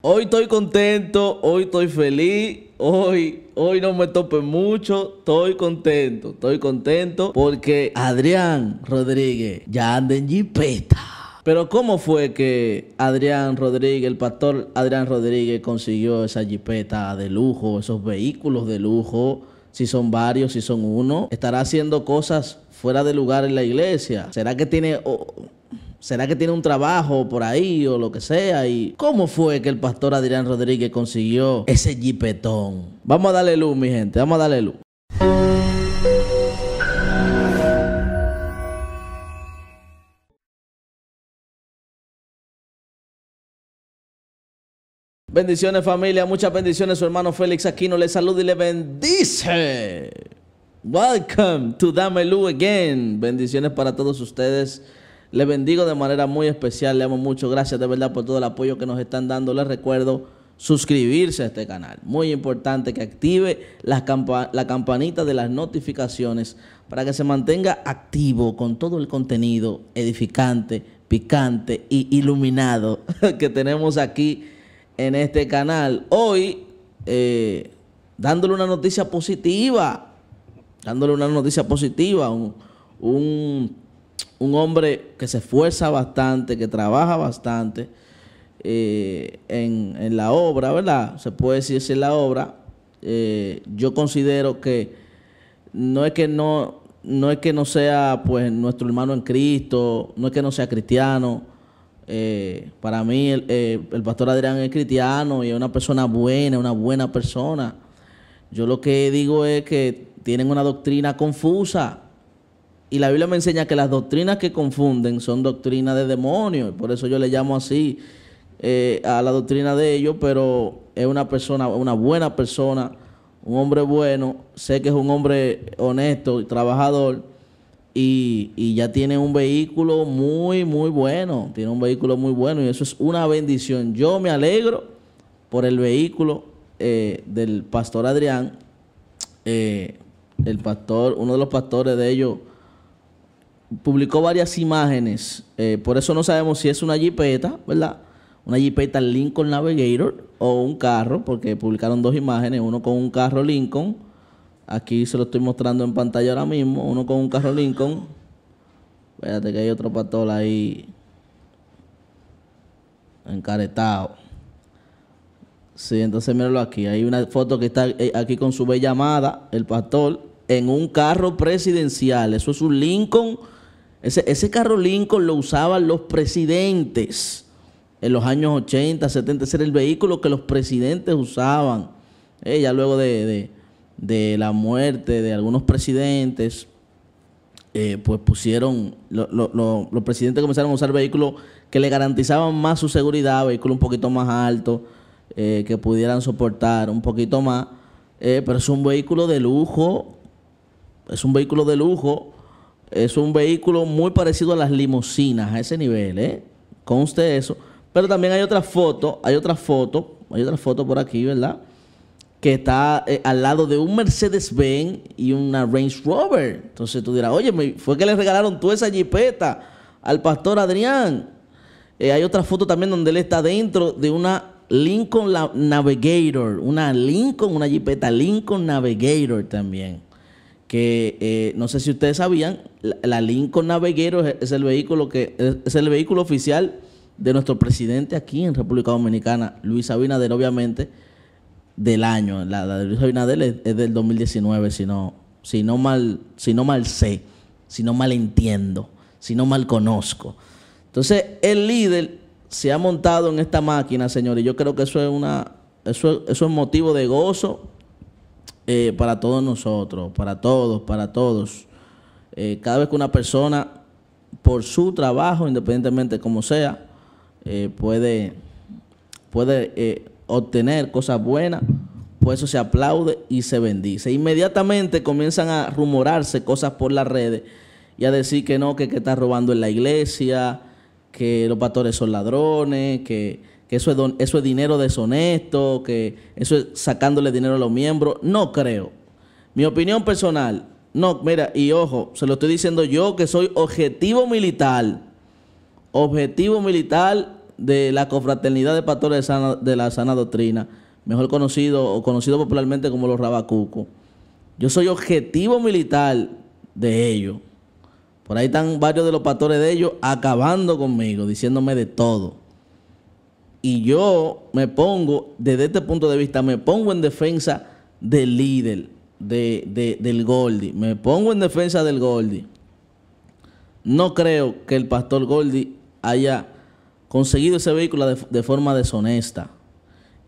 Hoy estoy contento, hoy estoy feliz, hoy, hoy no me tope mucho, estoy contento, estoy contento porque Adrián Rodríguez ya anda en jipeta. Pero ¿cómo fue que Adrián Rodríguez, el pastor Adrián Rodríguez consiguió esa jipeta de lujo, esos vehículos de lujo? Si son varios, si son uno, estará haciendo cosas fuera de lugar en la iglesia. ¿Será que tiene ¿Será que tiene un trabajo por ahí o lo que sea? ¿Y cómo fue que el pastor Adrián Rodríguez consiguió ese jipetón? Vamos a darle luz, mi gente, vamos a darle luz. Bendiciones familia, muchas bendiciones. Su hermano Félix Aquino le saluda y le bendice. Welcome to Dame Lu again. Bendiciones para todos ustedes. Le bendigo de manera muy especial, le amo mucho. Gracias de verdad por todo el apoyo que nos están dando. Les recuerdo suscribirse a este canal. Muy importante que active la, campanita de las notificaciones para que se mantenga activo con todo el contenido edificante, picante y iluminado que tenemos aquí en este canal. Hoy eh, dándole una noticia positiva, dándole una noticia positiva, un un hombre que se esfuerza bastante, que trabaja bastante eh, en, la obra, ¿verdad? Se puede decir es en la obra. Eh, yo considero que no es que no, no es que no sea pues nuestro hermano en Cristo, no es que no sea cristiano. Eh, para mí el, el pastor Adrián es cristiano y es una persona buena, una buena persona. Yo lo que digo es que tienen una doctrina confusa y la Biblia me enseña que las doctrinas que confunden son doctrinas de demonios. Por eso yo le llamo así eh, a la doctrina de ellos, pero es una persona, una buena persona, un hombre bueno. Sé que es un hombre honesto y trabajador. Y, ya tiene un vehículo muy, muy bueno. Tiene un vehículo muy bueno y eso es una bendición. Yo me alegro por el vehículo eh, del pastor Adrián. Eh, el pastor, uno de los pastores de ellos publicó varias imágenes, eh, por eso no sabemos si es una jipeta, ¿verdad? Una jipeta Lincoln Navigator o un carro, porque publicaron dos imágenes, uno con un carro Lincoln, aquí se lo estoy mostrando en pantalla ahora mismo, uno con un carro Lincoln, espérate que hay otro pastor ahí encaretado. Sí, entonces míralo aquí, hay una foto que está eh, aquí con su bella amada, el pastor, en un carro presidencial, eso es un Lincoln ese, carro Lincoln lo usaban los presidentes en los años 80, 70. Ese era el vehículo que los presidentes usaban. Eh, ya luego de, la muerte de algunos presidentes, eh, pues pusieron, los presidentes comenzaron a usar vehículos que le garantizaban más su seguridad, vehículos un poquito más altos, eh, que pudieran soportar un poquito más. pero es un vehículo de lujo, es un vehículo de lujo es un vehículo muy parecido a las limusinas, a ese nivel, ¿eh? Conste eso. Pero también hay otra foto, hay otra foto, hay otra foto por aquí, ¿verdad? Que está eh, al lado de un Mercedes-Benz y una Range Rover. Entonces tú dirás, oye, fue que le regalaron tú esa jipeta al pastor Adrián. Eh, hay otra foto también donde él está dentro de una Lincoln Navigator, una Lincoln, una jipeta Lincoln Navigator también que eh, no sé si ustedes sabían, la, Lincoln Naveguero es, el vehículo que es, el vehículo oficial de nuestro presidente aquí en República Dominicana, Luis Abinader, obviamente, del año. La, de Luis Abinader es, del 2019, si no, si mal, si mal sé, si no mal entiendo, si no mal conozco. Entonces, el líder se ha montado en esta máquina, señores. Yo creo que eso es una, eso es motivo de gozo eh, para todos nosotros, para todos, para todos. Eh, cada vez que una persona, por su trabajo, independientemente como sea, eh, puede, puede obtener cosas buenas, por pues eso se aplaude y se bendice. Inmediatamente comienzan a rumorarse cosas por las redes y a decir que no, que, que está robando en la iglesia, que los pastores son ladrones, que que eso es, dinero deshonesto, que eso es sacándole dinero a los miembros. No creo. Mi opinión personal, no, mira, y ojo, se lo estoy diciendo yo que soy objetivo militar, objetivo militar de la confraternidad de pastores de, la sana doctrina, mejor conocido o conocido popularmente como los rabacucos. Yo soy objetivo militar de ellos. Por ahí están varios de los pastores de ellos acabando conmigo, diciéndome de todo. Y yo me pongo, desde este punto de vista, me pongo en defensa del líder, de, del Goldi. Me pongo en defensa del Goldi. No creo que el pastor Goldi haya conseguido ese vehículo de, forma deshonesta.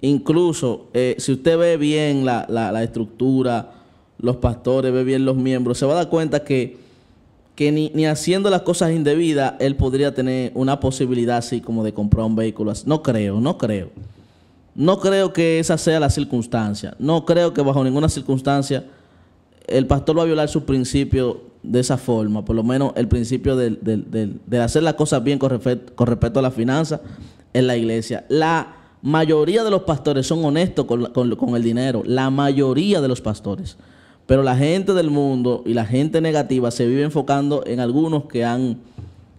Incluso, eh, si usted ve bien la estructura, los pastores, ve bien los miembros, se va a dar cuenta que que ni, haciendo las cosas indebidas él podría tener una posibilidad así como de comprar un vehículo. No creo, no creo. No creo que esa sea la circunstancia. No creo que bajo ninguna circunstancia el pastor va a violar su principio de esa forma, por lo menos el principio de, hacer las cosas bien con respecto, con a la finanza en la iglesia. La mayoría de los pastores son honestos con el dinero, la mayoría de los pastores. Pero la gente del mundo y la gente negativa se vive enfocando en algunos que han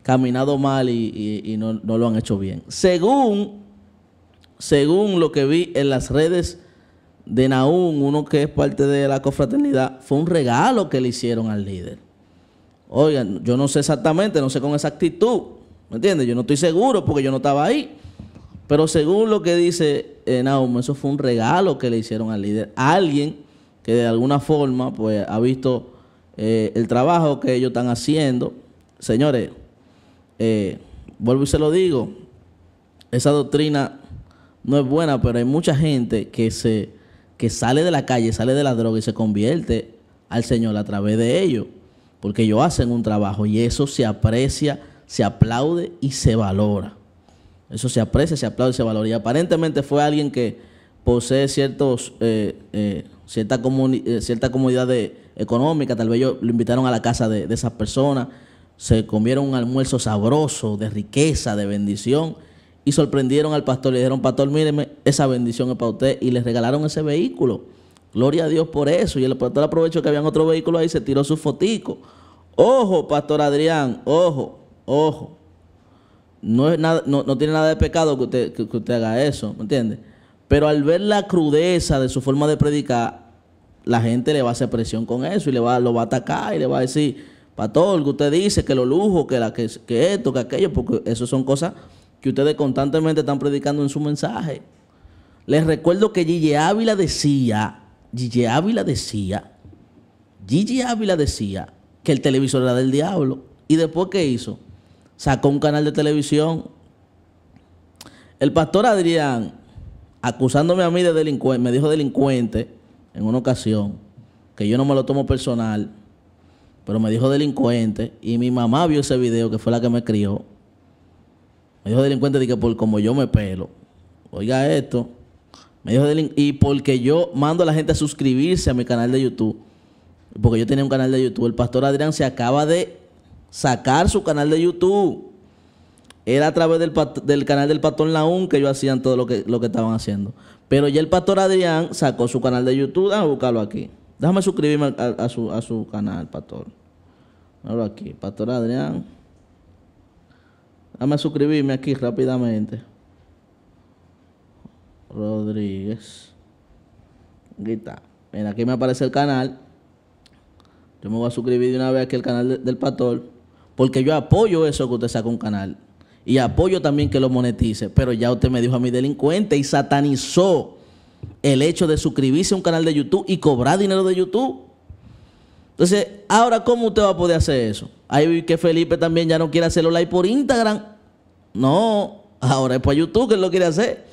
caminado mal y, no, lo han hecho bien. Según, según lo que vi en las redes de Naum, uno que es parte de la confraternidad, fue un regalo que le hicieron al líder. Oigan, yo no sé exactamente, no sé con exactitud, ¿me entiendes? Yo no estoy seguro porque yo no estaba ahí. Pero según lo que dice eh, Naum, eso fue un regalo que le hicieron al líder. alguien que de alguna forma pues ha visto eh, el trabajo que ellos están haciendo. Señores, eh, vuelvo y se lo digo, esa doctrina no es buena, pero hay mucha gente que se que sale de la calle, sale de la droga y se convierte al Señor a través de ellos, porque ellos hacen un trabajo y eso se aprecia, se aplaude y se valora. Eso se aprecia, se aplaude y se valora. Y aparentemente fue alguien que posee ciertos, eh, eh, cierta, comuni eh, cierta económica, tal vez ellos lo invitaron a la casa de, esas personas, se comieron un almuerzo sabroso, de riqueza, de bendición, y sorprendieron al pastor, le dijeron, pastor, míreme, esa bendición es para usted, y les regalaron ese vehículo. Gloria a Dios por eso. Y el pastor aprovechó que había otro vehículo ahí, se tiró su fotico. Ojo, pastor Adrián, ojo, ojo. No, es nada, no, no tiene nada de pecado que usted, que, usted haga eso, ¿me entiendes? Pero al ver la crudeza de su forma de predicar, la gente le va a hacer presión con eso y le va, lo va a atacar y le va a decir, pastor, que usted dice que lo lujo, que, la, que, que esto, que aquello, porque eso son cosas que ustedes constantemente están predicando en su mensaje. Les recuerdo que Gigi Ávila decía, Gigi Ávila decía, Gigi Ávila decía que el televisor era del diablo. ¿Y después qué hizo? Sacó un canal de televisión. El pastor Adrián acusándome a mí de delincuente, me dijo delincuente en una ocasión, que yo no me lo tomo personal, pero me dijo delincuente y mi mamá vio ese video que fue la que me crió. Me dijo delincuente de por como yo me pelo. Oiga esto. Me dijo y porque yo mando a la gente a suscribirse a mi canal de YouTube. Porque yo tenía un canal de YouTube. El pastor Adrián se acaba de sacar su canal de YouTube. Era a través del, canal del Pastor Laún que ellos hacían todo lo que, estaban haciendo. Pero ya el Pastor Adrián sacó su canal de YouTube. déjame buscarlo aquí. Déjame suscribirme a, su, canal, Pastor. Ahora aquí, Pastor Adrián. Déjame suscribirme aquí rápidamente. Rodríguez. Aquí está. Mira, aquí me aparece el canal. Yo me voy a suscribir de una vez aquí al canal del Pastor. Porque yo apoyo eso que usted saca un canal y apoyo también que lo monetice. Pero ya usted me dijo a mi delincuente y satanizó el hecho de suscribirse a un canal de YouTube y cobrar dinero de YouTube. Entonces, ahora, ¿cómo usted va a poder hacer eso? Ahí vi que Felipe también ya no quiere hacerlo live por Instagram. No, ahora es por YouTube que él lo quiere hacer.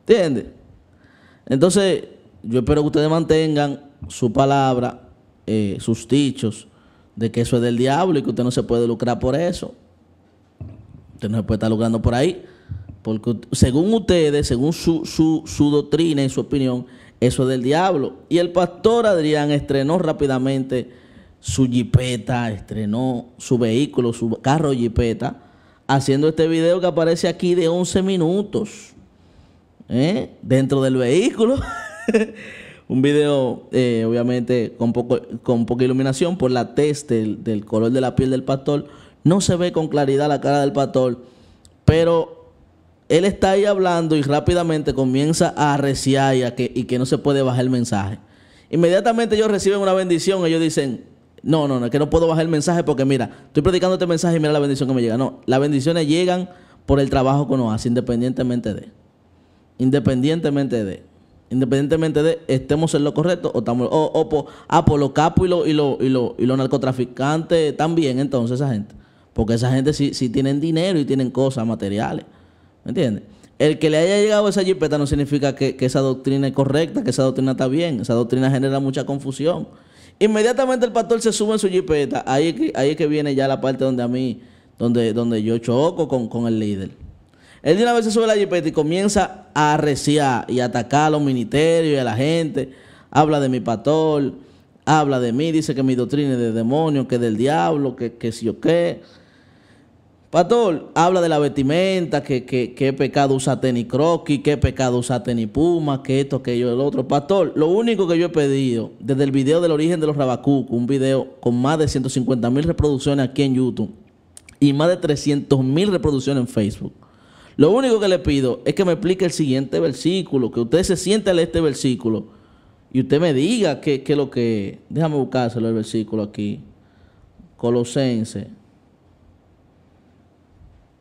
¿Entiende? Entonces, yo espero que ustedes mantengan su palabra, eh, sus dichos, de que eso es del diablo y que usted no se puede lucrar por eso. Usted no se puede estar logrando por ahí. Porque según ustedes, según su, doctrina y su opinión, eso es del diablo. Y el pastor Adrián estrenó rápidamente su jipeta, estrenó su vehículo, su carro jipeta, haciendo este video que aparece aquí de 11 minutos. ¿eh? Dentro del vehículo. Un video, eh, obviamente, con, poco, con poca iluminación por la tez del, del color de la piel del pastor no se ve con claridad la cara del pastor, pero él está ahí hablando y rápidamente comienza a arreciar y, que, y que no se puede bajar el mensaje. Inmediatamente ellos reciben una bendición, ellos dicen, no, no, no, que no puedo bajar el mensaje porque mira, estoy predicando este mensaje y mira la bendición que me llega. No, las bendiciones llegan por el trabajo que uno hace, independientemente de. Independientemente de. Independientemente de estemos en lo correcto o estamos. O, o por, ah, por los capos y los y lo, y lo, y lo narcotraficantes también, entonces, esa gente. Porque esa gente sí, sí tienen dinero y tienen cosas materiales. ¿Me entiendes? El que le haya llegado esa jipeta no significa que, esa doctrina es correcta, que esa doctrina está bien. Esa doctrina genera mucha confusión. Inmediatamente el pastor se sube en su jipeta. Ahí es que, ahí que viene ya la parte donde a mí, donde, donde yo choco con, con el líder. Él de una vez se sube a la jipeta y comienza a arreciar y atacar a los ministerios y a la gente. Habla de mi pastor, habla de mí, dice que mi doctrina es de demonio, que es del diablo, que, que si yo qué. Pastor, habla de la vestimenta, que, que, pecado usa tenis croquis, que pecado usa tenis puma, que esto, que yo, el otro. Pastor, lo único que yo he pedido desde el video del origen de los rabacucos, un video con más de 150 mil reproducciones aquí en YouTube y más de 300 mil reproducciones en Facebook. Lo único que le pido es que me explique el siguiente versículo, que usted se siente a este versículo y usted me diga que es lo que... Déjame buscárselo el versículo aquí. Colosense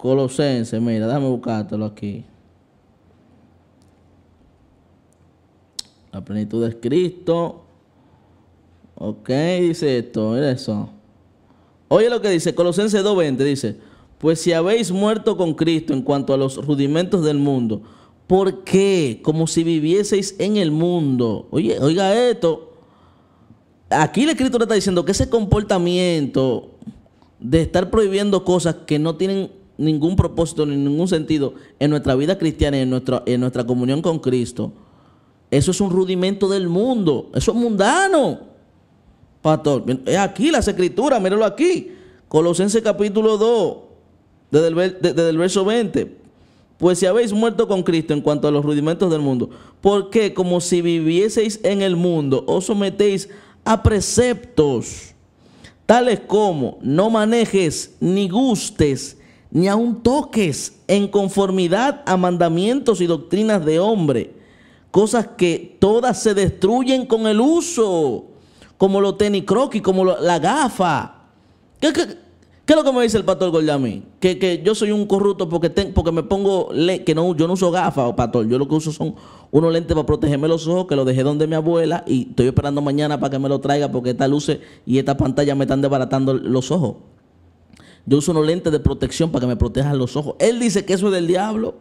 Colosense, mira, déjame buscártelo aquí. La plenitud es Cristo. Ok, dice esto, mira eso. Oye lo que dice Colosense 2.20, dice, pues si habéis muerto con Cristo en cuanto a los rudimentos del mundo, ¿por qué? Como si vivieseis en el mundo. Oye, oiga esto. Aquí la escritura está diciendo que ese comportamiento de estar prohibiendo cosas que no tienen ningún propósito ni ningún sentido en nuestra vida cristiana y en nuestra, en nuestra comunión con Cristo, eso es un rudimento del mundo, eso es mundano. Pastor, es eh, aquí las escrituras, míralo aquí. Colosenses capítulo 2, desde el, desde el verso 20. Pues si habéis muerto con Cristo en cuanto a los rudimentos del mundo, porque como si vivieseis en el mundo, os sometéis a preceptos, tales como no manejes ni gustes ni aun toques en conformidad a mandamientos y doctrinas de hombre, cosas que todas se destruyen con el uso, como lo croquis, como la gafa. ¿Qué, qué, es lo que me dice el pastor Goldami? Que, que yo soy un corrupto porque, tengo, porque me pongo, que no, yo no uso gafas, oh, pastor, yo lo que uso son unos lentes para protegerme los ojos, que lo dejé donde mi abuela y estoy esperando mañana para que me lo traiga porque estas luces y esta pantalla me están desbaratando los ojos. Yo uso unos lentes de protección para que me protejan los ojos. Él dice que eso es del diablo,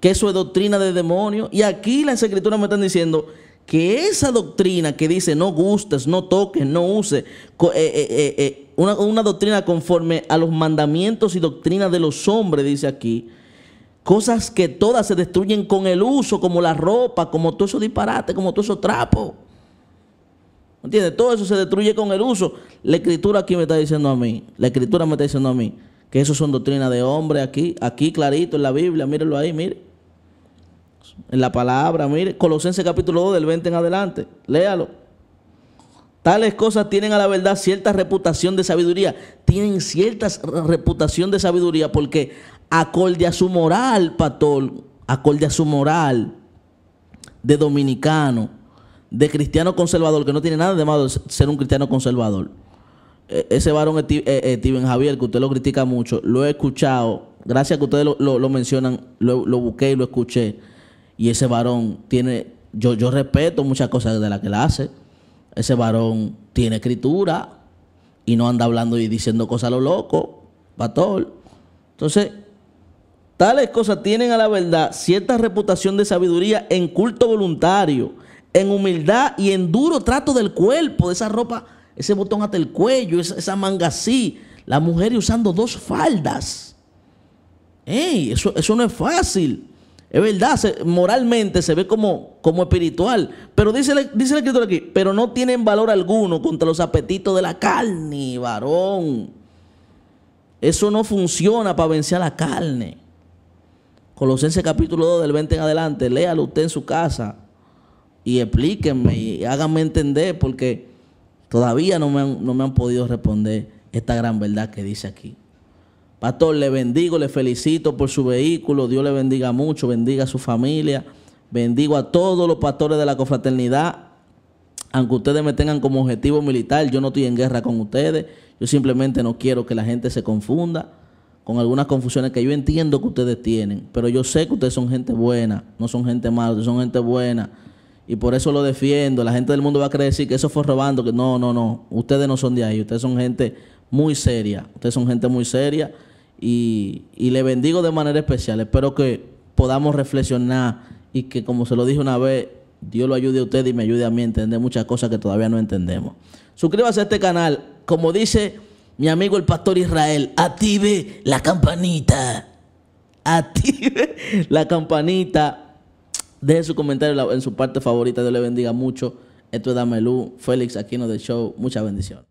que eso es doctrina de demonio. Y aquí las escrituras me están diciendo que esa doctrina que dice no gustes, no toques, no uses, eh, eh, eh, una, una, doctrina conforme a los mandamientos y doctrinas de los hombres, dice aquí, cosas que todas se destruyen con el uso, como la ropa, como todo eso disparate, como todo eso trapo. ¿Entiendes? Todo eso se destruye con el uso. La escritura aquí me está diciendo a mí, la escritura me está diciendo a mí, que eso son doctrinas de hombre aquí, aquí clarito en la Biblia, mírenlo ahí, mire. En la palabra, mire, Colosenses capítulo 2 del 20 en adelante, léalo. Tales cosas tienen a la verdad cierta reputación de sabiduría, tienen cierta reputación de sabiduría porque acorde a su moral, pastor, acorde a su moral de dominicano, de cristiano conservador, que no tiene nada de malo ser un cristiano conservador. E, ese varón eh, eh, Steven Javier, que usted lo critica mucho, lo he escuchado, gracias que ustedes lo, mencionan, lo, busqué y lo escuché. Y ese varón tiene, yo, yo respeto muchas cosas de las que él hace. Ese varón tiene escritura y no anda hablando y diciendo cosas a lo loco, pastor. Entonces, tales cosas tienen a la verdad cierta reputación de sabiduría en culto voluntario en humildad y en duro trato del cuerpo, de esa ropa, ese botón hasta el cuello, esa, manga así, la mujer usando dos faldas. eso, eso no es fácil. Es verdad, moralmente se ve como, como espiritual. Pero dice, dice el escritor aquí, pero no tienen valor alguno contra los apetitos de la carne, varón. Eso no funciona para vencer a la carne. Colosenses capítulo 2 del 20 en adelante, léalo usted en su casa y explíquenme y háganme entender porque todavía no me, han, podido responder esta gran verdad que dice aquí. Pastor, le bendigo, le felicito por su vehículo, Dios le bendiga mucho, bendiga a su familia, bendigo a todos los pastores de la confraternidad, aunque ustedes me tengan como objetivo militar, yo no estoy en guerra con ustedes, yo simplemente no quiero que la gente se confunda con algunas confusiones que yo entiendo que ustedes tienen, pero yo sé que ustedes son gente buena, no son gente mala, son gente buena, y por eso lo defiendo. La gente del mundo va a creer que eso fue robando, que no, no, no, ustedes no son de ahí, ustedes son gente muy seria, ustedes son gente muy seria y, le bendigo de manera especial. Espero que podamos reflexionar y que como se lo dije una vez, Dios lo ayude a usted y me ayude a mí a entender muchas cosas que todavía no entendemos. Suscríbase a este canal, como dice mi amigo el pastor Israel, active la campanita. Active la campanita Deje su comentario en su parte favorita. Dios le bendiga mucho. Esto es Damelú, Félix Aquino de Show. Muchas bendiciones.